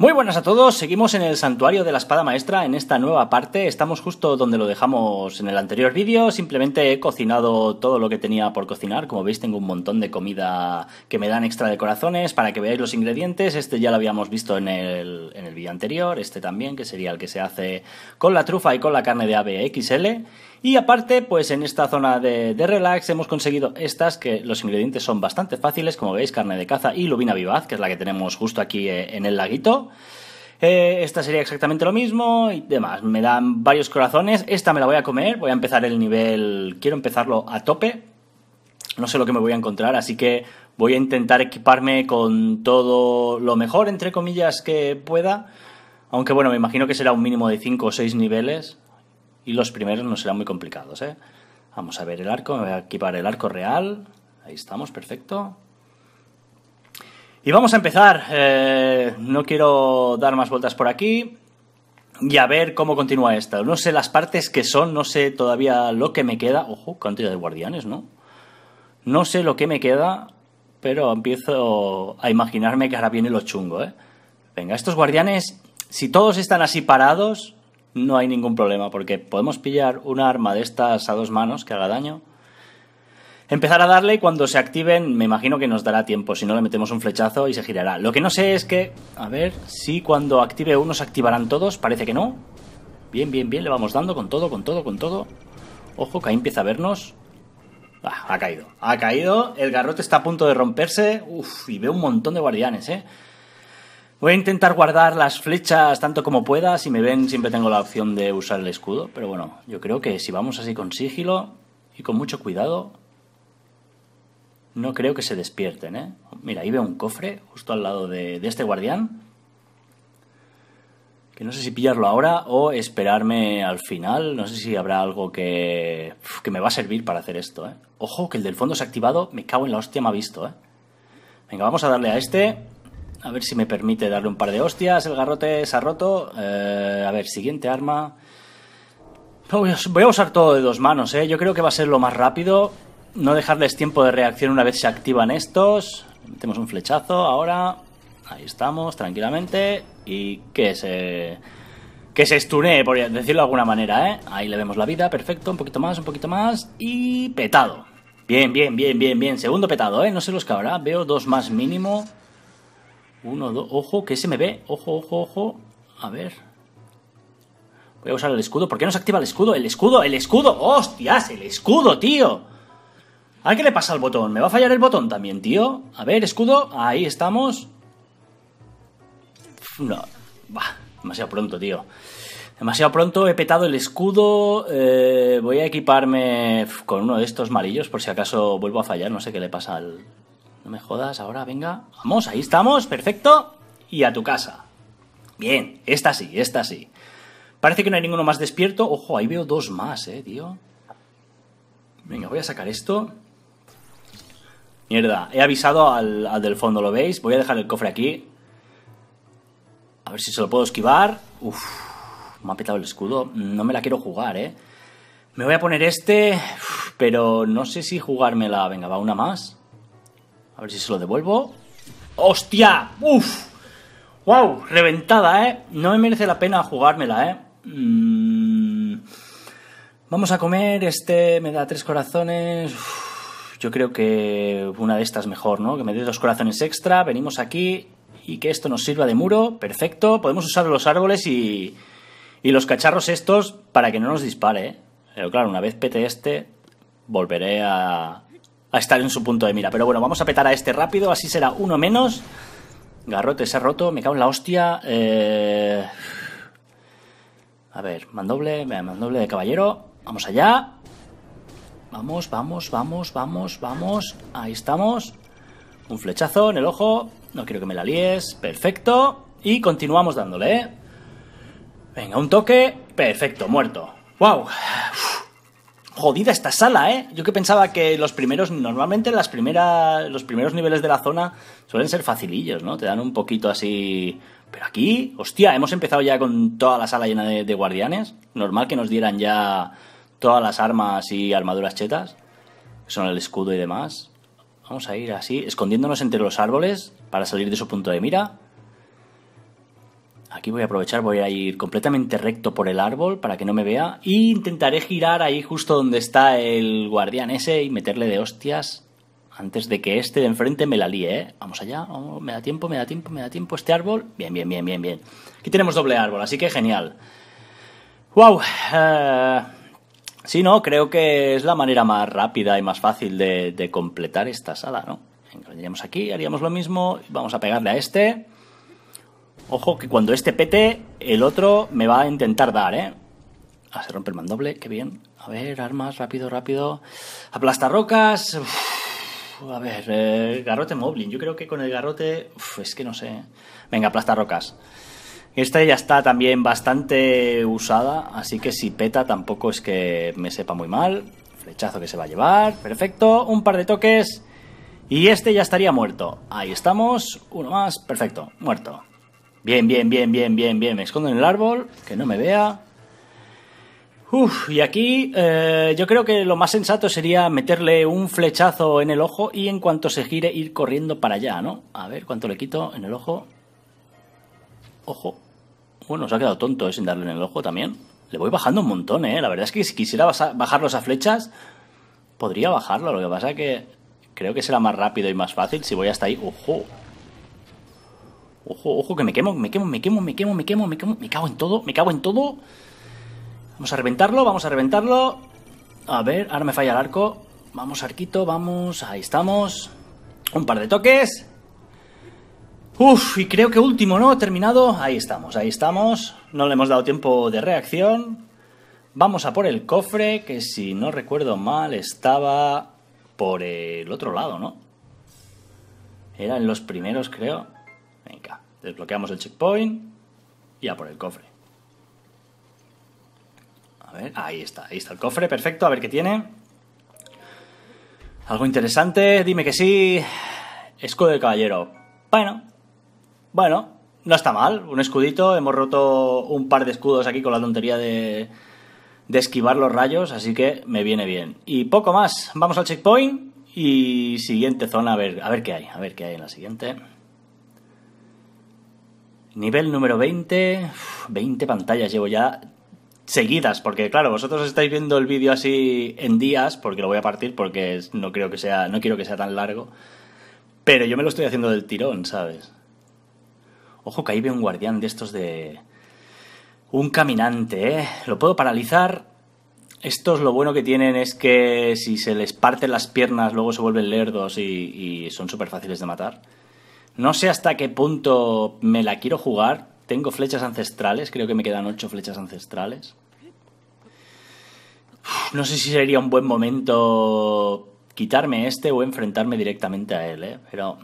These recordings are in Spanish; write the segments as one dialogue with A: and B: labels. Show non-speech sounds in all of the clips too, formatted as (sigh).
A: Muy buenas a todos, seguimos en el santuario de la espada maestra en esta nueva parte, estamos justo donde lo dejamos en el anterior vídeo, simplemente he cocinado todo lo que tenía por cocinar, como veis tengo un montón de comida que me dan extra de corazones para que veáis los ingredientes, este ya lo habíamos visto en el, vídeo anterior, este también que sería el que se hace con la trufa y con la carne de ave XL y aparte, pues en esta zona de, relax hemos conseguido estas que los ingredientes son bastante fáciles, como veis, carne de caza y lubina vivaz, que es la que tenemos justo aquí eh, en el laguito. Eh, esta sería exactamente lo mismo y demás. Me dan varios corazones. Esta me la voy a comer. Voy a empezar el nivel. Quiero empezarlo a tope. No sé lo que me voy a encontrar, así que voy a intentar equiparme con todo lo mejor, entre comillas, que pueda. Aunque bueno, me imagino que será un mínimo de 5 o 6 niveles. Y los primeros no serán muy complicados, ¿eh? Vamos a ver el arco, me voy a equipar el arco real. Ahí estamos, perfecto. Y vamos a empezar. Eh, no quiero dar más vueltas por aquí. Y a ver cómo continúa esta. No sé las partes que son, no sé todavía lo que me queda. Ojo, cantidad de guardianes, ¿no? No sé lo que me queda, pero empiezo a imaginarme que ahora viene lo chungo, ¿eh? Venga, estos guardianes, si todos están así parados, no hay ningún problema, porque podemos pillar un arma de estas a dos manos que haga daño. Empezar a darle y cuando se activen, me imagino que nos dará tiempo. Si no, le metemos un flechazo y se girará. Lo que no sé es que. A ver si cuando active uno se activarán todos. Parece que no. Bien, bien, bien. Le vamos dando con todo, con todo, con todo. Ojo, que ahí empieza a vernos. Ah, ha caído. Ha caído. El garrote está a punto de romperse. Uf, y veo un montón de guardianes, eh. Voy a intentar guardar las flechas tanto como pueda. Si me ven, siempre tengo la opción de usar el escudo. Pero bueno, yo creo que si vamos así con sigilo y con mucho cuidado, no creo que se despierten, ¿eh? Mira, ahí veo un cofre justo al lado de, este guardián. Que no sé si pillarlo ahora o esperarme al final. No sé si habrá algo que, que me va a servir para hacer esto, ¿eh? Ojo, que el del fondo se ha activado. Me cago en la hostia, me ha visto, ¿eh? Venga, vamos a darle a este. A ver si me permite darle un par de hostias. El garrote se ha roto. Eh, a ver, siguiente arma. Voy a usar todo de dos manos, ¿eh? Yo creo que va a ser lo más rápido. No dejarles tiempo de reacción una vez se activan estos. Metemos un flechazo ahora. Ahí estamos, tranquilamente. Y que se... Que se estunee, por decirlo de alguna manera, ¿eh? Ahí le vemos la vida, perfecto. Un poquito más, un poquito más. Y petado. Bien, bien, bien, bien, bien. Segundo petado, ¿eh? No sé los que habrá. Veo dos más mínimo. Uno, dos, ojo, que se me ve. Ojo, ojo, ojo. A ver. Voy a usar el escudo. ¿Por qué no se activa el escudo? ¡El escudo! ¡El escudo! ¡Hostias! ¡El escudo, tío! ¿A qué le pasa al botón? ¿Me va a fallar el botón también, tío? A ver, escudo. Ahí estamos. No. Bah, demasiado pronto, tío. Demasiado pronto he petado el escudo. Eh, voy a equiparme con uno de estos amarillos por si acaso vuelvo a fallar. No sé qué le pasa al, me jodas, ahora venga. Vamos, ahí estamos, perfecto. Y a tu casa. Bien, esta sí, esta sí. Parece que no hay ninguno más despierto. Ojo, ahí veo dos más, eh, tío. Venga, voy a sacar esto. Mierda, he avisado al, del fondo, ¿lo veis? Voy a dejar el cofre aquí. A ver si se lo puedo esquivar. Uf, me ha petado el escudo. No me la quiero jugar, ¿eh? Me voy a poner este, pero no sé si jugármela. Venga, va una más. A ver si se lo devuelvo. ¡Hostia! ¡Uf! ¡Wow! Reventada, ¿eh? No me merece la pena jugármela, ¿eh? Mm. Vamos a comer. Este me da tres corazones. yo creo que una de estas mejor, ¿no? Que me dé dos corazones extra. Venimos aquí y que esto nos sirva de muro. Perfecto. Podemos usar los árboles y, y los cacharros estos para que no nos dispare, ¿eh? Pero claro, una vez pete este, volveré a, a estar en su punto de mira. Pero bueno, vamos a petar a este rápido, así será uno menos. Garrote se ha roto, me cago en la hostia. Eh. A ver, mandoble, mandoble de caballero. Vamos allá. Vamos, vamos, vamos, vamos, vamos. Ahí estamos. Un flechazo en el ojo. No quiero que me la líes. Perfecto. Y continuamos dándole, ¿eh? Venga, un toque. Perfecto, muerto. ¡Wow! jodida esta sala, ¿eh? Yo que pensaba que los primeros, normalmente las primeras, los primeros niveles de la zona suelen ser facilillos, ¿no? Te dan un poquito así... Pero aquí, hostia, hemos empezado ya con toda la sala llena de, de guardianes. Normal que nos dieran ya todas las armas y armaduras chetas, que son el escudo y demás. Vamos a ir así, escondiéndonos entre los árboles para salir de su punto de mira. Aquí voy a aprovechar, voy a ir completamente recto por el árbol para que no me vea. Y e intentaré girar ahí justo donde está el guardián ese y meterle de hostias antes de que este de enfrente me la líe, ¿eh? Vamos allá, me da tiempo, me da tiempo, me da tiempo. Este árbol, bien, bien, bien, bien, bien. Aquí tenemos doble árbol, así que genial. ¡Wow! Eh, sí, no, creo que es la manera más rápida y más fácil de, completar esta sala, ¿no? Venga, aquí, haríamos lo mismo, vamos a pegarle a este... Ojo que cuando este pete, el otro me va a intentar dar, ¿eh? Ah, se rompe el mandoble, qué bien. A ver, armas, rápido, rápido. Aplastarrocas. rocas. a ver, eh, garrote Moblin. Yo creo que con el garrote... Uf, es que no sé. Venga, rocas. Esta ya está también bastante usada, así que si peta tampoco es que me sepa muy mal. Flechazo que se va a llevar, perfecto, un par de toques y este ya estaría muerto. Ahí estamos, uno más, perfecto, muerto. Bien, bien, bien, bien, bien, bien. Me escondo en el árbol, que no me vea. Uf, y aquí eh, yo creo que lo más sensato sería meterle un flechazo en el ojo y en cuanto se gire ir corriendo para allá, ¿no? A ver cuánto le quito en el ojo. Ojo. Bueno, se ha quedado tonto ¿eh? sin darle en el ojo también. Le voy bajando un montón, ¿eh? La verdad es que si quisiera bajarlos a flechas, podría bajarlo. Lo que pasa es que creo que será más rápido y más fácil si voy hasta ahí. ¡Ojo! Ojo, ojo, que me quemo, me quemo, me quemo, me quemo, me quemo, me quemo. Me cago en todo, me cago en todo. Vamos a reventarlo, vamos a reventarlo. A ver, ahora me falla el arco. Vamos, arquito, vamos. Ahí estamos. Un par de toques. Uf, y creo que último, ¿no? Terminado. Ahí estamos, ahí estamos. No le hemos dado tiempo de reacción. Vamos a por el cofre, que si no recuerdo mal estaba por el otro lado, ¿no? Eran los primeros, creo. Desbloqueamos el checkpoint y a por el cofre. A ver, ahí está, ahí está el cofre, perfecto, a ver qué tiene. Algo interesante, dime que sí. Escudo de caballero. Bueno, bueno, no está mal, un escudito. Hemos roto un par de escudos aquí con la tontería de, de esquivar los rayos, así que me viene bien. Y poco más, vamos al checkpoint y siguiente zona a ver, a ver qué hay, a ver qué hay en la siguiente. Nivel número 20. 20 pantallas llevo ya seguidas, porque claro, vosotros estáis viendo el vídeo así en días, porque lo voy a partir porque no creo que sea, no quiero que sea tan largo. Pero yo me lo estoy haciendo del tirón, ¿sabes? Ojo que ahí veo un guardián de estos de. Un caminante, ¿eh? Lo puedo paralizar. Estos lo bueno que tienen es que si se les parten las piernas, luego se vuelven lerdos y, y son súper fáciles de matar. No sé hasta qué punto me la quiero jugar. Tengo flechas ancestrales, creo que me quedan ocho flechas ancestrales. No sé si sería un buen momento quitarme este o enfrentarme directamente a él, ¿eh? pero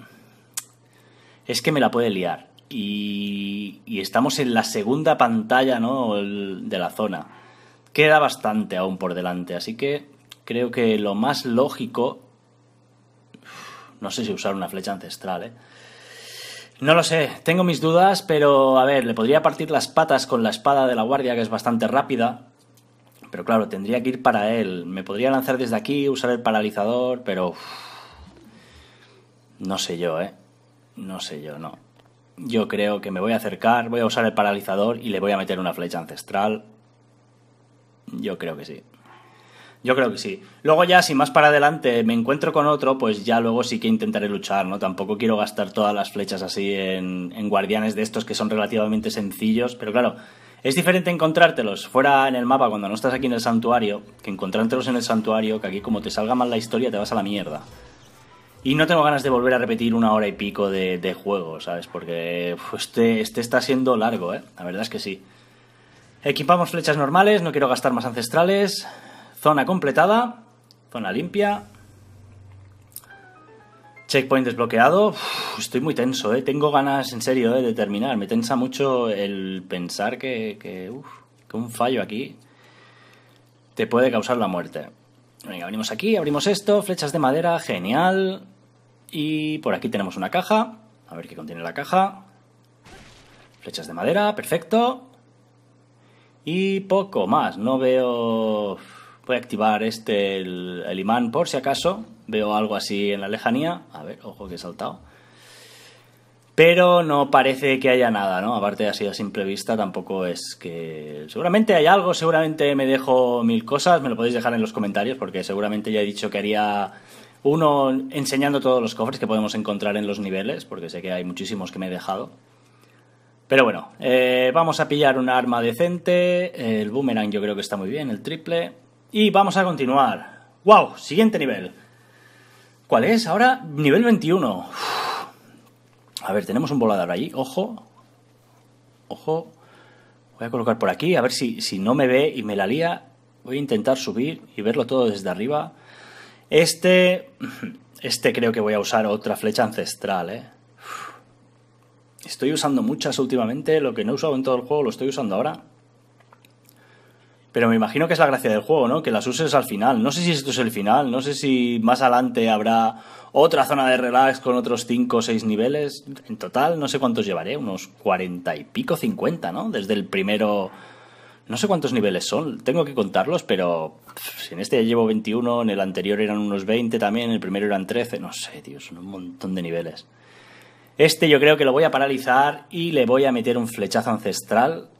A: es que me la puede liar. Y, estamos en la segunda pantalla ¿no? de la zona. Queda bastante aún por delante, así que creo que lo más lógico... No sé si usar una flecha ancestral, ¿eh? No lo sé, tengo mis dudas, pero a ver, le podría partir las patas con la espada de la guardia, que es bastante rápida. Pero claro, tendría que ir para él. Me podría lanzar desde aquí, usar el paralizador, pero... no sé yo, ¿eh? No sé yo, no. Yo creo que me voy a acercar, voy a usar el paralizador y le voy a meter una flecha ancestral. Yo creo que sí. Yo creo que sí. Luego ya, si más para adelante me encuentro con otro, pues ya luego sí que intentaré luchar, ¿no? Tampoco quiero gastar todas las flechas así en, guardianes de estos que son relativamente sencillos, pero claro, es diferente encontrártelos fuera en el mapa cuando no estás aquí en el santuario, que encontrártelos en el santuario, que aquí como te salga mal la historia te vas a la mierda. Y no tengo ganas de volver a repetir una hora y pico de, juego, ¿sabes? Porque este, este está siendo largo, ¿eh? La verdad es que sí. Equipamos flechas normales, no quiero gastar más ancestrales. Zona completada. Zona limpia. Checkpoint desbloqueado. estoy muy tenso, ¿eh? Tengo ganas, en serio, eh, de terminar. Me tensa mucho el pensar que, que un fallo aquí te puede causar la muerte. Venga, abrimos aquí, abrimos esto, flechas de madera, genial. Y por aquí tenemos una caja. A ver qué contiene la caja. Flechas de madera, perfecto. Y poco más, no veo... Voy a activar este, el, imán por si acaso. Veo algo así en la lejanía. A ver, ojo que he saltado. Pero no parece que haya nada, ¿no? Aparte así a simple vista tampoco es que... Seguramente hay algo, seguramente me dejo mil cosas. Me lo podéis dejar en los comentarios porque seguramente ya he dicho que haría uno enseñando todos los cofres que podemos encontrar en los niveles, porque sé que hay muchísimos que me he dejado. Pero bueno, eh, vamos a pillar un arma decente. El boomerang yo creo que está muy bien, el triple. Y vamos a continuar. ¡Wow! Siguiente nivel. ¿Cuál es? Ahora nivel 21. A ver, tenemos un volador ahí. Ojo. Ojo. Voy a colocar por aquí. A ver si, si no me ve y me la lía. Voy a intentar subir y verlo todo desde arriba. Este... (clears throat) Este creo que voy a usar otra flecha ancestral, ¿eh? Estoy usando muchas últimamente. Lo que no he usado en todo el juego lo estoy usando ahora. Pero me imagino que es la gracia del juego, ¿no? Que las uses al final. No sé si esto es el final, no sé si más adelante habrá otra zona de relax con otros 5 o 6 niveles. En total, no sé cuántos llevaré, unos 40 y pico, 50, ¿no? Desde el primero... No sé cuántos niveles son, tengo que contarlos, pero si en este ya llevo 21, en el anterior eran unos 20 también, en el primero eran 13, no sé, tío, son un montón de niveles. Este yo creo que lo voy a paralizar y le voy a meter un flechazo ancestral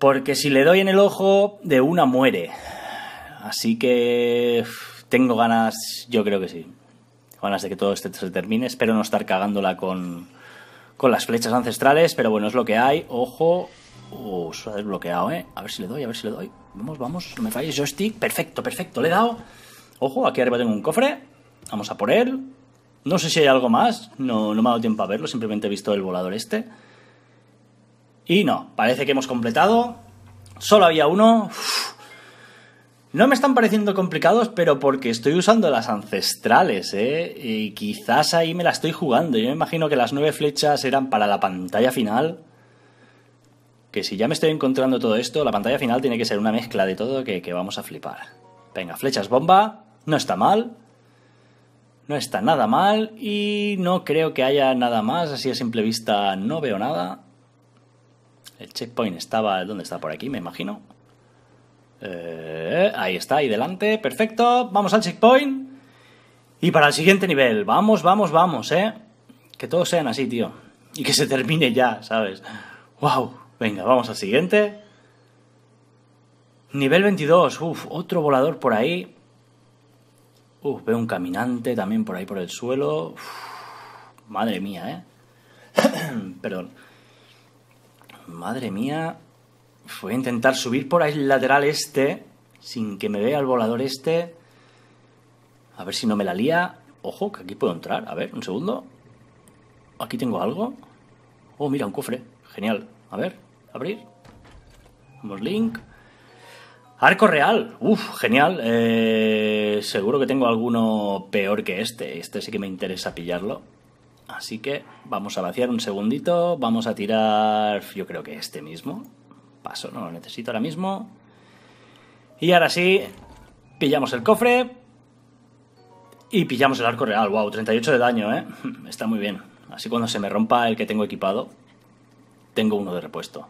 A: porque si le doy en el ojo, de una muere. Así que tengo ganas, yo creo que sí. Ganas de que todo este se termine. Espero no estar cagándola con, con las flechas ancestrales, pero bueno, es lo que hay. Ojo. Uh, se ha desbloqueado, ¿eh? A ver si le doy, a ver si le doy. Vamos, vamos, no me falles, joystick. Perfecto, perfecto, le he dado. Ojo, aquí arriba tengo un cofre. Vamos a por él. No sé si hay algo más. No, no me ha dado tiempo a verlo, simplemente he visto el volador este. Y no, parece que hemos completado. Solo había uno. No me están pareciendo complicados, pero porque estoy usando las ancestrales, ¿eh? Y quizás ahí me la estoy jugando. Yo me imagino que las nueve flechas eran para la pantalla final. Que si ya me estoy encontrando todo esto, la pantalla final tiene que ser una mezcla de todo que vamos a flipar. Venga, flechas bomba. No está mal. No está nada mal. Y no creo que haya nada más. Así a simple vista no veo nada. El checkpoint estaba. ¿Dónde está? Por aquí, me imagino. Eh, ahí está, ahí delante. Perfecto. Vamos al checkpoint. Y para el siguiente nivel. Vamos, vamos, vamos, ¿eh? Que todos sean así, tío. Y que se termine ya, ¿sabes? ¡Wow! Venga, vamos al siguiente. Nivel 22. Uf, otro volador por ahí. Uf, veo un caminante también por ahí por el suelo. madre mía, ¿eh? (coughs) Perdón. Madre mía. Voy a intentar subir por ahí el lateral este. Sin que me vea el volador este. A ver si no me la lía. Ojo, que aquí puedo entrar. A ver, un segundo. Aquí tengo algo. Oh, mira, un cofre. Genial. A ver, abrir. Vamos, link. Arco real. Uf, genial. Eh, seguro que tengo alguno peor que este. Este sí que me interesa pillarlo. Así que vamos a vaciar un segundito, vamos a tirar yo creo que este mismo. Paso, no lo necesito ahora mismo. Y ahora sí, pillamos el cofre y pillamos el arco real. Wow, 38 de daño, ¿eh? (laughs) Está muy bien. Así cuando se me rompa el que tengo equipado, tengo uno de repuesto.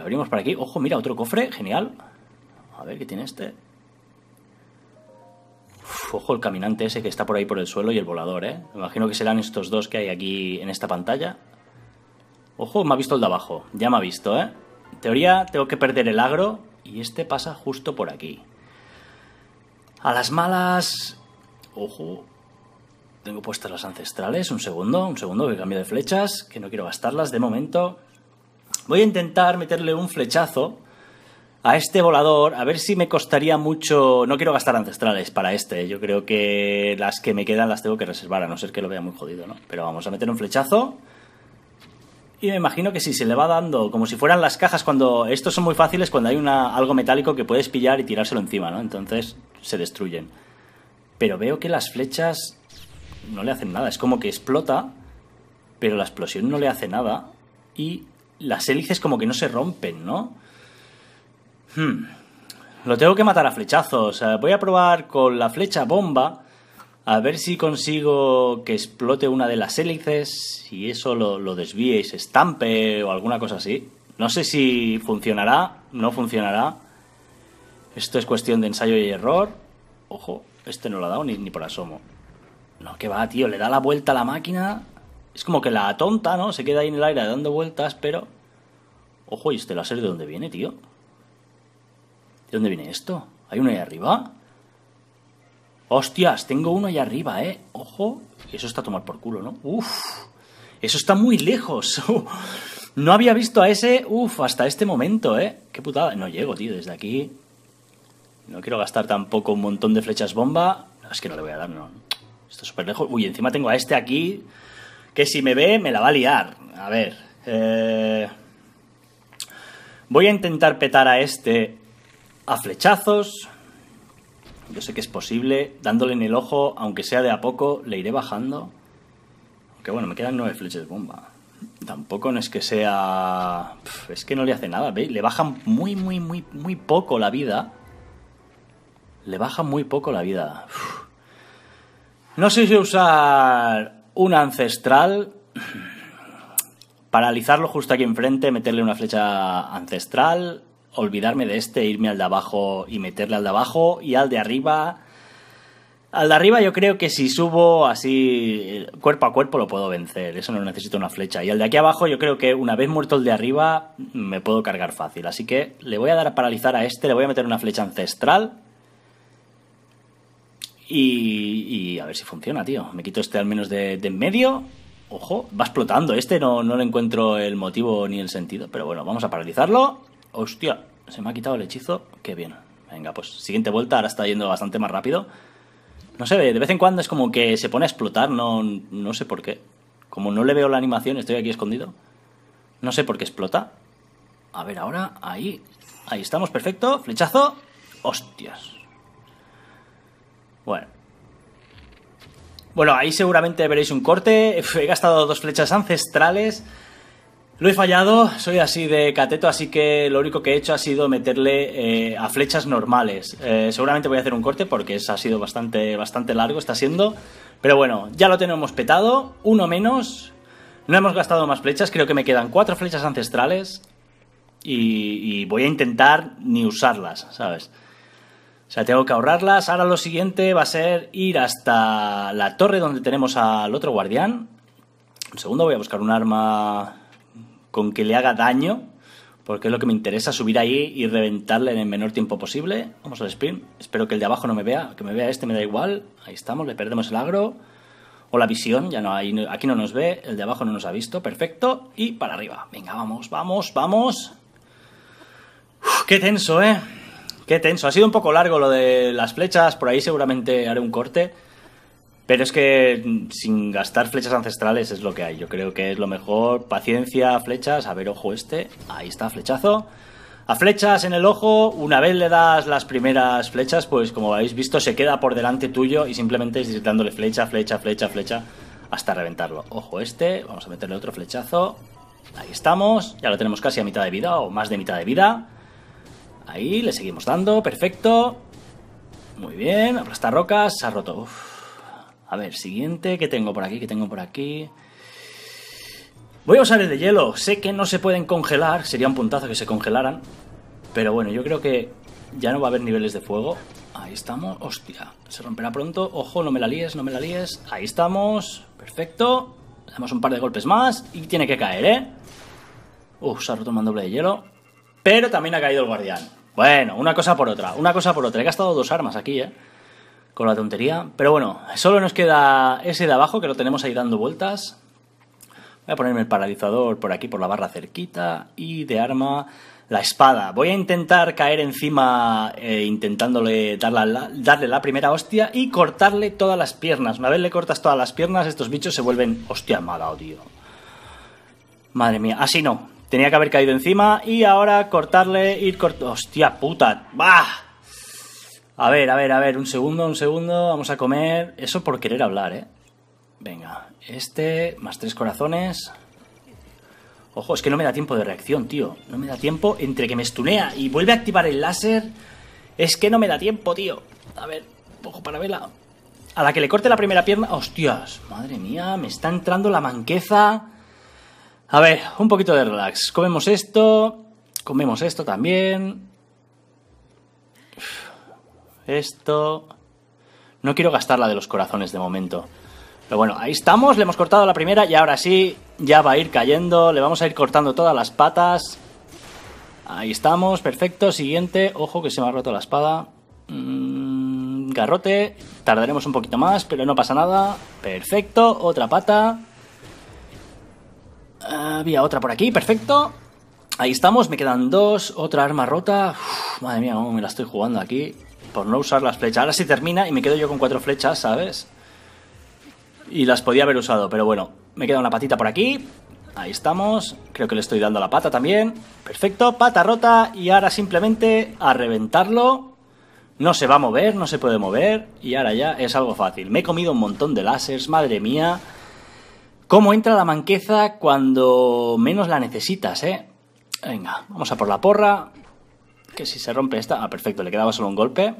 A: abrimos por aquí. Ojo, mira, otro cofre, genial. A ver qué tiene este ojo el caminante ese que está por ahí por el suelo y el volador, ¿eh? Me imagino que serán estos dos que hay aquí en esta pantalla. Ojo, me ha visto el de abajo. Ya me ha visto, ¿eh? En teoría, tengo que perder el agro y este pasa justo por aquí. A las malas... Ojo. Tengo puestas las ancestrales. Un segundo, un segundo, que cambio de flechas, que no quiero gastarlas de momento. Voy a intentar meterle un flechazo a este volador, a ver si me costaría mucho. No quiero gastar ancestrales para este. Yo creo que las que me quedan las tengo que reservar, a no ser que lo vea muy jodido, ¿no? Pero vamos a meter un flechazo. Y me imagino que si se le va dando, como si fueran las cajas cuando. Estos son muy fáciles cuando hay una, algo metálico que puedes pillar y tirárselo encima, ¿no? Entonces se destruyen. Pero veo que las flechas no le hacen nada. Es como que explota, pero la explosión no le hace nada. Y las hélices como que no se rompen, ¿no? Hmm. Lo tengo que matar a flechazos. Eh, voy a probar con la flecha bomba. A ver si consigo que explote una de las hélices y eso lo, desvíe y se estampe o alguna cosa así. No sé si funcionará, no funcionará. Esto es cuestión de ensayo y error. Ojo, este no lo ha dado ni, ni por asomo. No, que va, tío, le da la vuelta a la máquina. Es como que la tonta, ¿no? Se queda ahí en el aire dando vueltas, pero... Ojo, ¿y este láser de dónde viene, tío? ¿De dónde viene esto? ¿Hay uno ahí arriba? ¡Hostias! Tengo uno ahí arriba, ¿eh? ¡Ojo! Eso está a tomar por culo, ¿no? ¡Uf! Eso está muy lejos. (laughs) no había visto a ese, ¡uf! Hasta este momento, ¿eh? ¡Qué putada! No llego, tío, desde aquí. No quiero gastar tampoco un montón de flechas bomba. Es que no le voy a dar, no. Está súper lejos. Uy, encima tengo a este aquí, que si me ve me la va a liar. A ver. Eh, voy a intentar petar a este a flechazos. Yo sé que es posible. Dándole en el ojo, aunque sea de a poco, le iré bajando. Aunque bueno, me quedan nueve flechas bomba. Tampoco no es que sea... Es que no le hace nada, ¿veis? Le bajan muy, muy, muy, muy poco la vida. Le baja muy poco la vida. No sé si usar un ancestral. Paralizarlo justo aquí enfrente, meterle una flecha ancestral olvidarme de este, irme al de abajo y meterle al de abajo y al de arriba. Al de arriba yo creo que si subo así eh, cuerpo a cuerpo lo puedo vencer, eso no necesito una flecha. Y al de aquí abajo yo creo que una vez muerto el de arriba me puedo cargar fácil. Así que le voy a dar a paralizar a este, le voy a meter una flecha ancestral. Y, a ver si funciona, tío. Me quito este al menos de, en medio. Ojo, va explotando. Este no, no le encuentro el motivo ni el sentido. Pero bueno, vamos a paralizarlo. Hostia, se me ha quitado el hechizo. Qué bien. Venga, pues siguiente vuelta. Ahora está yendo bastante más rápido. No sé, de vez en cuando es como que se pone a explotar. No, no sé por qué. Como no le veo la animación, estoy aquí escondido. No sé por qué explota. A ver, ahora, ahí. Ahí estamos, perfecto. Flechazo. Hostias. Bueno. Bueno, ahí seguramente veréis un corte. He gastado dos flechas ancestrales. Lo he fallado, soy así de cateto, así que lo único que he hecho ha sido meterle eh, a flechas normales. Eh, seguramente voy a hacer un corte porque ha sido bastante, bastante largo, está siendo. Pero bueno, ya lo tenemos petado, uno menos. No hemos gastado más flechas, creo que me quedan cuatro flechas ancestrales. Y, y voy a intentar ni usarlas, ¿sabes? O sea, tengo que ahorrarlas. Ahora lo siguiente va a ser ir hasta la torre donde tenemos al otro guardián. Un segundo, voy a buscar un arma con que le haga daño, porque es lo que me interesa, subir ahí y reventarle en el menor tiempo posible. Vamos al spin, espero que el de abajo no me vea, que me vea este me da igual, ahí estamos, le perdemos el agro, o la visión, ya no, hay aquí no nos ve, el de abajo no nos ha visto, perfecto, y para arriba, venga, vamos, vamos, vamos. qué tenso, ¿eh? Qué tenso, ha sido un poco largo lo de las flechas, por ahí seguramente haré un corte. Pero es que mm, sin gastar flechas ancestrales es lo que hay. Yo creo que es lo mejor. Paciencia, flechas. A ver, ojo este. Ahí está, flechazo. A flechas en el ojo, una vez le das las primeras flechas, pues como habéis visto, se queda por delante tuyo y simplemente es dándole flecha, flecha, flecha, flecha, hasta reventarlo. Ojo este, vamos a meterle otro flechazo. Ahí estamos, ya lo tenemos casi a mitad de vida o más de mitad de vida. Ahí, le seguimos dando, perfecto. Muy bien, está rocas, se ha roto. A ver, siguiente, que tengo por aquí? que tengo por aquí? Voy a usar el de hielo. Sé que no se pueden congelar, sería un puntazo que se congelaran. Pero bueno, yo creo que ya no va a haber niveles de fuego. Ahí estamos. Hostia, se romperá pronto. Ojo, no me la líes, no me la líes. Ahí estamos. Perfecto. Damos un par de golpes más y tiene que caer, ¿eh? Uf, se ha roto un mandoble de hielo. Pero también ha caído el guardián. Bueno, una cosa por otra, una cosa por otra. He gastado dos armas aquí, ¿eh? con la tontería. Pero bueno, solo nos queda ese de abajo que lo tenemos ahí dando vueltas. Voy a ponerme el paralizador por aquí, por la barra cerquita. Y de arma, la espada. Voy a intentar caer encima eh, intentándole darle la, darle la primera hostia y cortarle todas las piernas. Una vez le cortas todas las piernas, estos bichos se vuelven... Hostia, mala, odio Madre mía, así no. Tenía que haber caído encima y ahora cortarle, ir cortando... Hostia puta. ¡Bah! A ver, a ver, a ver, un segundo, un segundo, vamos a comer. Eso por querer hablar, ¿eh? Venga, este, más tres corazones. Ojo, es que no me da tiempo de reacción, tío. No me da tiempo entre que me estunea y vuelve a activar el láser. Es que no me da tiempo, tío. A ver, ojo para vela. A la que le corte la primera pierna... ¡Hostias! Madre mía, me está entrando la manqueza. A ver, un poquito de relax. Comemos esto. Comemos esto también. Esto... No quiero gastar la de los corazones de momento. Pero bueno, ahí estamos, le hemos cortado la primera y ahora sí, ya va a ir cayendo, le vamos a ir cortando todas las patas. Ahí estamos, perfecto, siguiente, ojo que se me ha roto la espada. Mm, garrote, tardaremos un poquito más, pero no pasa nada. Perfecto, otra pata. Había otra por aquí, perfecto. Ahí estamos, me quedan dos, otra arma rota. madre mía, cómo me la estoy jugando aquí no usar las flechas. Ahora sí termina y me quedo yo con cuatro flechas, ¿sabes? Y las podía haber usado, pero bueno. Me queda una patita por aquí. Ahí estamos. Creo que le estoy dando la pata también. Perfecto, pata rota. Y ahora simplemente a reventarlo. No se va a mover, no se puede mover. Y ahora ya es algo fácil. Me he comido un montón de láseres, madre mía. ¿Cómo entra la manqueza cuando menos la necesitas, eh? Venga, vamos a por la porra que si se rompe esta... Ah, perfecto, le quedaba solo un golpe.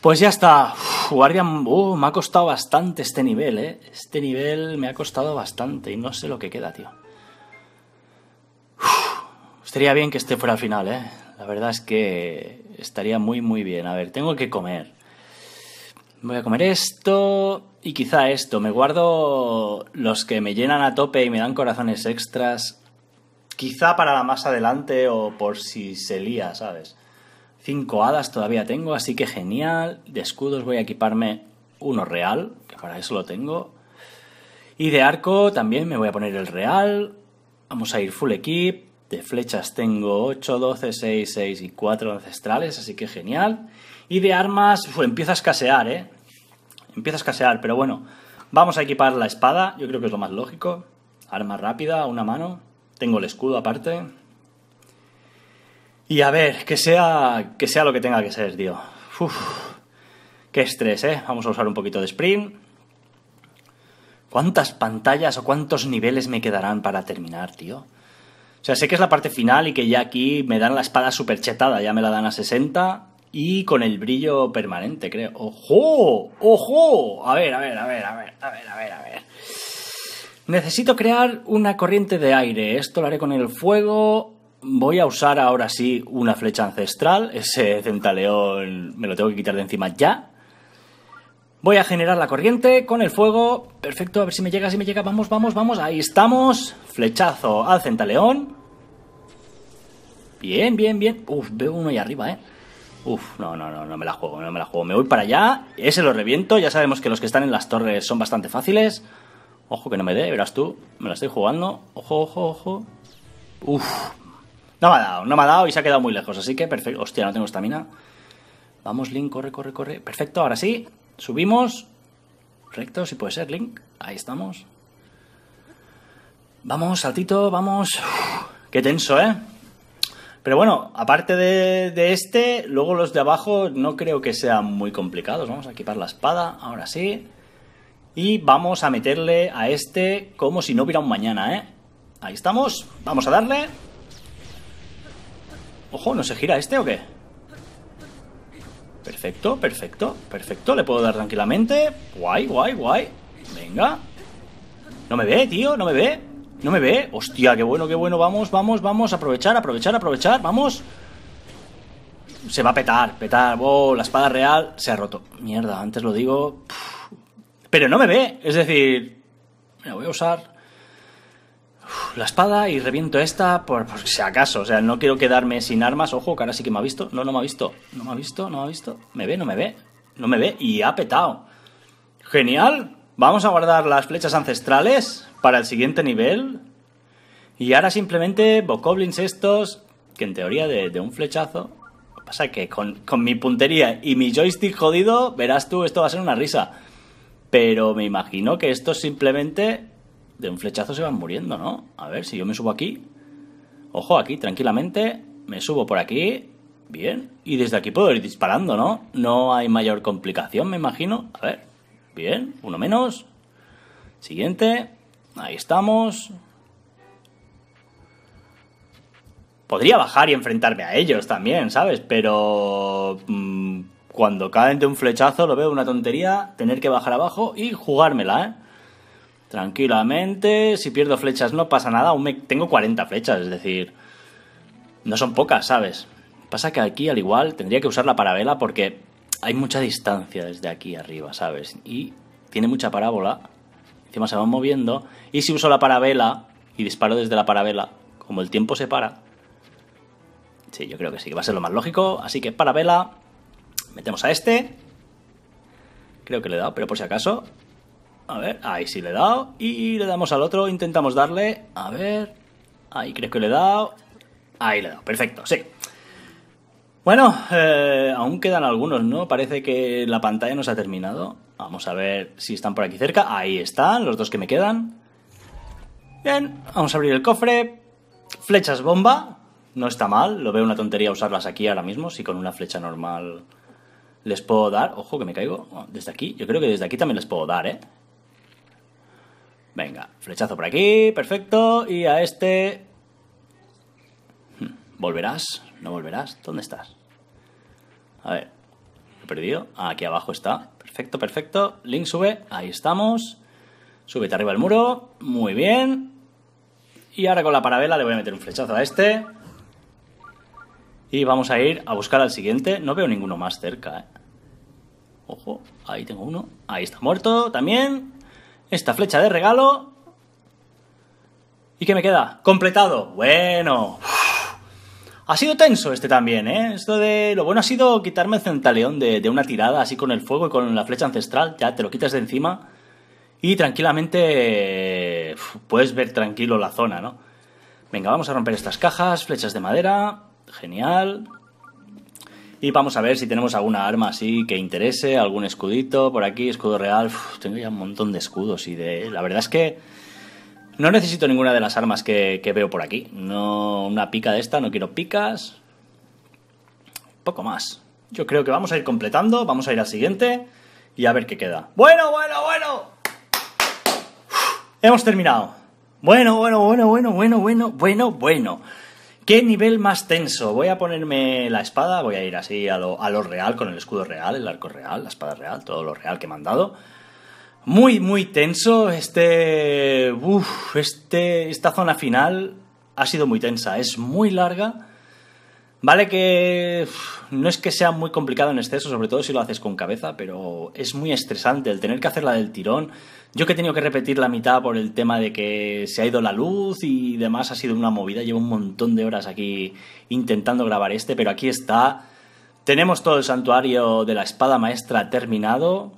A: Pues ya está. Guardian... Uh, me ha costado bastante este nivel, ¿eh? Este nivel me ha costado bastante y no sé lo que queda, tío. estaría bien que este fuera al final, ¿eh? La verdad es que estaría muy, muy bien. A ver, tengo que comer. Voy a comer esto y quizá esto. Me guardo los que me llenan a tope y me dan corazones extras Quizá para la más adelante o por si se lía, ¿sabes? Cinco hadas todavía tengo, así que genial. De escudos voy a equiparme uno real, que para eso lo tengo. Y de arco también me voy a poner el real. Vamos a ir full equip. De flechas tengo 8, 12, 6, 6 y 4 ancestrales, así que genial. Y de armas, pues, empieza a escasear, ¿eh? Empieza a escasear, pero bueno. Vamos a equipar la espada, yo creo que es lo más lógico. Arma rápida, una mano. Tengo el escudo aparte. Y a ver, que sea, que sea lo que tenga que ser, tío. Uf, qué estrés, ¿eh? Vamos a usar un poquito de sprint. ¿Cuántas pantallas o cuántos niveles me quedarán para terminar, tío? O sea, sé que es la parte final y que ya aquí me dan la espada super chetada. Ya me la dan a 60 y con el brillo permanente, creo. ¡Ojo! ¡Ojo! A ver, a ver, a ver, a ver, a ver, a ver, a ver. Necesito crear una corriente de aire. Esto lo haré con el fuego. Voy a usar ahora sí una flecha ancestral. Ese centaleón me lo tengo que quitar de encima ya. Voy a generar la corriente con el fuego. Perfecto, a ver si me llega, si me llega. Vamos, vamos, vamos. Ahí estamos. Flechazo al centaleón. Bien, bien, bien. Uf, veo uno ahí arriba, eh. Uf, no, no, no, no me la juego, no me la juego. Me voy para allá. Ese lo reviento. Ya sabemos que los que están en las torres son bastante fáciles. Ojo que no me dé, verás tú. Me la estoy jugando. Ojo, ojo, ojo. Uf. No me ha dado, no me ha dado y se ha quedado muy lejos. Así que perfecto. Hostia, no tengo estamina. Vamos, Link, corre, corre, corre. Perfecto, ahora sí. Subimos. Recto, si puede ser, Link. Ahí estamos. Vamos, saltito, vamos. qué tenso, ¿eh? Pero bueno, aparte de, de, este, luego los de abajo no creo que sean muy complicados. Vamos a equipar la espada, ahora sí. Y vamos a meterle a este como si no hubiera un mañana, ¿eh? Ahí estamos. Vamos a darle. Ojo, ¿no se gira este o qué? Perfecto, perfecto, perfecto. Le puedo dar tranquilamente. Guay, guay, guay. Venga. No me ve, tío, no me ve. No me ve. Hostia, qué bueno, qué bueno. Vamos, vamos, vamos. Aprovechar, aprovechar, aprovechar. Vamos. Se va a petar, petar. bo la espada real se ha roto. Mierda, antes lo digo. Pero no me ve. Es decir, me voy a usar la espada y reviento esta por, si acaso. O sea, no quiero quedarme sin armas. Ojo, que ahora sí que me ha visto. No, no me ha visto. No me ha visto, no me ha visto. Me ve, no me ve. No me ve y ha petado. Genial. Vamos a guardar las flechas ancestrales para el siguiente nivel. Y ahora simplemente bocoblins estos, que en teoría de, un flechazo... lo que Pasa es que con, con mi puntería y mi joystick jodido, verás tú, esto va a ser una risa. Pero me imagino que estos simplemente de un flechazo se van muriendo, ¿no? A ver, si yo me subo aquí. Ojo, aquí, tranquilamente. Me subo por aquí. Bien. Y desde aquí puedo ir disparando, ¿no? No hay mayor complicación, me imagino. A ver. Bien. Uno menos. Siguiente. Ahí estamos. Podría bajar y enfrentarme a ellos también, ¿sabes? Pero... Mm, cuando caen de un flechazo lo veo una tontería tener que bajar abajo y jugármela, ¿eh? Tranquilamente, si pierdo flechas no pasa nada, aún me... tengo 40 flechas, es decir, no son pocas, ¿sabes? Pasa que aquí al igual tendría que usar la parabela porque hay mucha distancia desde aquí arriba, ¿sabes? Y tiene mucha parábola, encima se van moviendo, y si uso la parabela y disparo desde la parabela, como el tiempo se para... Sí, yo creo que sí, que va a ser lo más lógico, así que parabela Metemos a este. Creo que le he dado, pero por si acaso. A ver, ahí sí le he dado. Y le damos al otro, intentamos darle. A ver. Ahí creo que le he dado. Ahí le he dado, perfecto, sí. Bueno, eh, aún quedan algunos, ¿no? Parece que la pantalla no se ha terminado. Vamos a ver si están por aquí cerca. Ahí están, los dos que me quedan. Bien, vamos a abrir el cofre. Flechas bomba. No está mal, lo veo una tontería usarlas aquí ahora mismo. Si con una flecha normal les puedo dar, ojo que me caigo, desde aquí, yo creo que desde aquí también les puedo dar, ¿eh? Venga, flechazo por aquí, perfecto, y a este... Hmm, ¿Volverás? ¿No volverás? ¿Dónde estás? A ver, he perdido, ah, aquí abajo está, perfecto, perfecto, Link sube, ahí estamos, súbete arriba el muro, muy bien, y ahora con la parabela le voy a meter un flechazo a este, y vamos a ir a buscar al siguiente. No veo ninguno más cerca, ¿eh? Ojo, ahí tengo uno. Ahí está muerto también. Esta flecha de regalo. ¿Y qué me queda? Completado. Bueno. Ha sido tenso este también, ¿eh? Esto de... Lo bueno ha sido quitarme el centaleón de, de, una tirada así con el fuego y con la flecha ancestral. Ya te lo quitas de encima. Y tranquilamente... Puedes ver tranquilo la zona, ¿no? Venga, vamos a romper estas cajas. Flechas de madera. Genial. Y vamos a ver si tenemos alguna arma así que interese, algún escudito por aquí, escudo real. tengo ya un montón de escudos y de... La verdad es que no necesito ninguna de las armas que, veo por aquí. No, una pica de esta, no quiero picas. Poco más. Yo creo que vamos a ir completando, vamos a ir al siguiente y a ver qué queda. Bueno, bueno, bueno. hemos terminado. Bueno, bueno, bueno, bueno, bueno, bueno, bueno, bueno. ¿Qué nivel más tenso? Voy a ponerme la espada, voy a ir así a lo, real, con el escudo real, el arco real, la espada real, todo lo real que me han dado. Muy, muy tenso. Este. este. Esta zona final ha sido muy tensa. Es muy larga. Vale que no es que sea muy complicado en exceso, sobre todo si lo haces con cabeza, pero es muy estresante el tener que hacerla del tirón. Yo que he tenido que repetir la mitad por el tema de que se ha ido la luz y demás, ha sido una movida. Llevo un montón de horas aquí intentando grabar este, pero aquí está. Tenemos todo el santuario de la espada maestra terminado.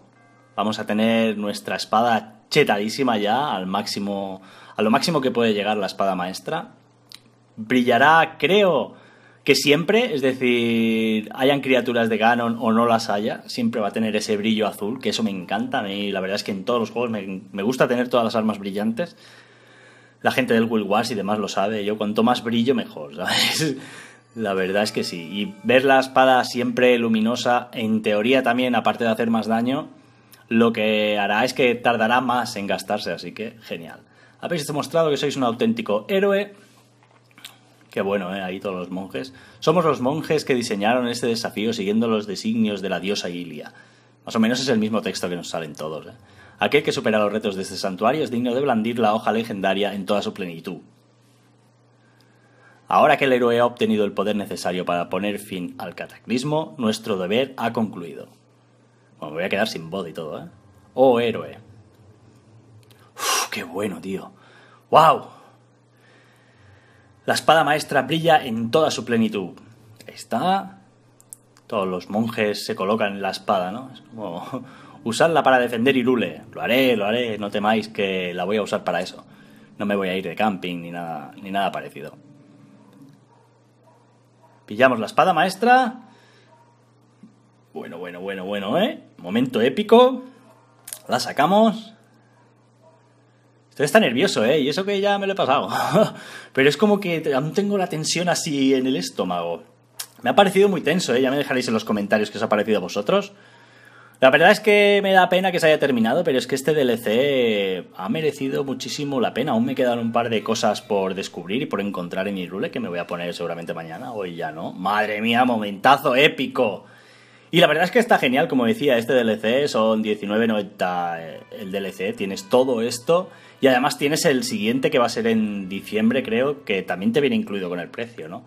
A: Vamos a tener nuestra espada chetadísima ya al máximo, a lo máximo que puede llegar la espada maestra. Brillará, creo, que siempre, es decir, hayan criaturas de Ganon o no las haya, siempre va a tener ese brillo azul, que eso me encanta a mí. La verdad es que en todos los juegos me, gusta tener todas las armas brillantes. La gente del Will Wars y demás lo sabe. Yo cuanto más brillo, mejor, (laughs) La verdad es que sí. Y ver la espada siempre luminosa, en teoría también, aparte de hacer más daño, lo que hará es que tardará más en gastarse, así que genial. Habéis demostrado que sois un auténtico héroe Qué bueno, ¿eh? Ahí todos los monjes. Somos los monjes que diseñaron este desafío siguiendo los designios de la diosa Ilia. Más o menos es el mismo texto que nos salen todos. ¿eh? Aquel que supera los retos de este santuario es digno de blandir la hoja legendaria en toda su plenitud. Ahora que el héroe ha obtenido el poder necesario para poner fin al cataclismo, nuestro deber ha concluido. Bueno, me voy a quedar sin bod y todo, ¿eh? ¡Oh, héroe! ¡Qué bueno, tío! ¡Wow! La espada maestra brilla en toda su plenitud. Está. Todos los monjes se colocan en la espada, ¿no? Es como. (laughs) Usadla para defender Irule. Lo haré, lo haré. No temáis que la voy a usar para eso. No me voy a ir de camping ni nada, ni nada parecido. Pillamos la espada maestra. Bueno, bueno, bueno, bueno, ¿eh? Momento épico. La sacamos. Entonces está nervioso, ¿eh? Y eso que ya me lo he pasado. (laughs) Pero es como que aún tengo la tensión así en el estómago. Me ha parecido muy tenso, ¿eh? Ya me dejaréis en los comentarios qué os ha parecido a vosotros. La verdad es que me da pena que se haya terminado, pero es que este DLC ha merecido muchísimo la pena. Aún me quedan un par de cosas por descubrir y por encontrar en mi rule que me voy a poner seguramente mañana, hoy ya no. Madre mía, momentazo épico. Y la verdad es que está genial, como decía, este DLC son 19.90 eh, el DLC, tienes todo esto y además tienes el siguiente que va a ser en diciembre, creo, que también te viene incluido con el precio, ¿no?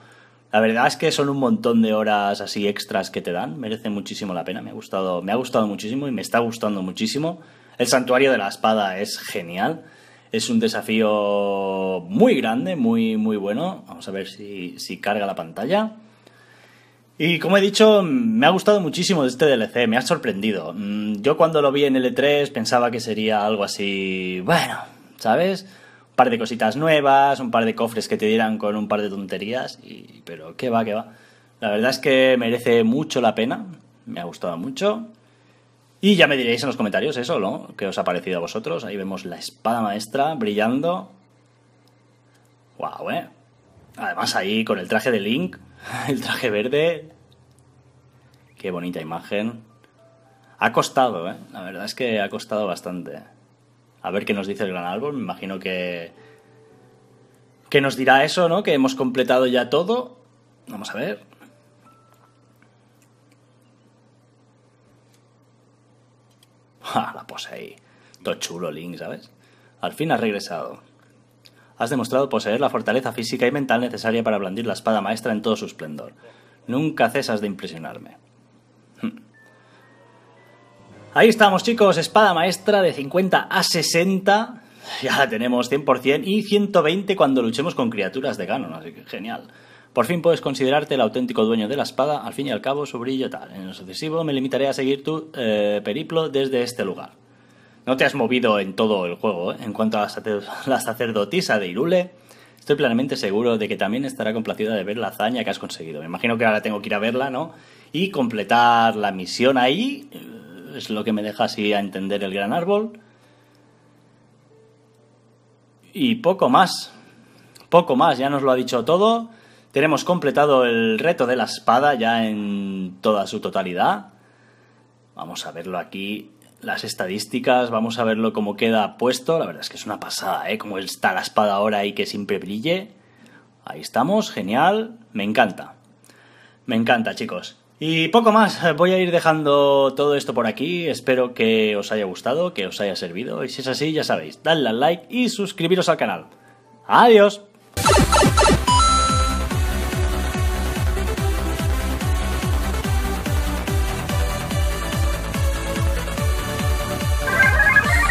A: La verdad es que son un montón de horas así extras que te dan, merece muchísimo la pena, me ha gustado, me ha gustado muchísimo y me está gustando muchísimo. El santuario de la espada es genial. Es un desafío muy grande, muy, muy bueno. Vamos a ver si, si carga la pantalla. Y como he dicho, me ha gustado muchísimo este DLC, me ha sorprendido. Mm, yo cuando lo vi en L3 pensaba que sería algo así, bueno, ¿sabes? Un par de cositas nuevas, un par de cofres que te dieran con un par de tonterías, y, pero qué va, qué va. La verdad es que merece mucho la pena, me ha gustado mucho. Y ya me diréis en los comentarios eso, ¿no? ¿Qué os ha parecido a vosotros? Ahí vemos la espada maestra brillando. ¡Guau, eh! Además ahí con el traje de Link, (laughs) el traje verde. Qué bonita imagen. Ha costado, ¿eh? La verdad es que ha costado bastante. A ver qué nos dice el gran árbol. Me imagino que. que nos dirá eso, ¿no? Que hemos completado ya todo. Vamos a ver. Ja, (laughs) ah, la pose ahí. Todo chulo, Link, ¿sabes? Al fin has regresado. Has demostrado poseer la fortaleza física y mental necesaria para blandir la espada maestra en todo su esplendor. Nunca cesas de impresionarme. Ahí estamos chicos, espada maestra de 50 a 60, ya la tenemos 100% y 120 cuando luchemos con criaturas de Ganon, así que genial. Por fin puedes considerarte el auténtico dueño de la espada, al fin y al cabo su brillo tal. En lo sucesivo me limitaré a seguir tu eh, periplo desde este lugar. No te has movido en todo el juego, ¿eh? en cuanto a la sacerdotisa de Irule, estoy plenamente seguro de que también estará complacida de ver la hazaña que has conseguido. Me imagino que ahora tengo que ir a verla, ¿no? Y completar la misión ahí es lo que me deja así a entender el gran árbol. Y poco más, poco más, ya nos lo ha dicho todo. Tenemos completado el reto de la espada ya en toda su totalidad. Vamos a verlo aquí, las estadísticas, vamos a verlo cómo queda puesto. La verdad es que es una pasada, ¿eh? Cómo está la espada ahora y que siempre brille. Ahí estamos, genial, me encanta. Me encanta, chicos. Y poco más, voy a ir dejando todo esto por aquí, espero que os haya gustado, que os haya servido, y si es así, ya sabéis, dadle al like y suscribiros al canal. ¡Adiós!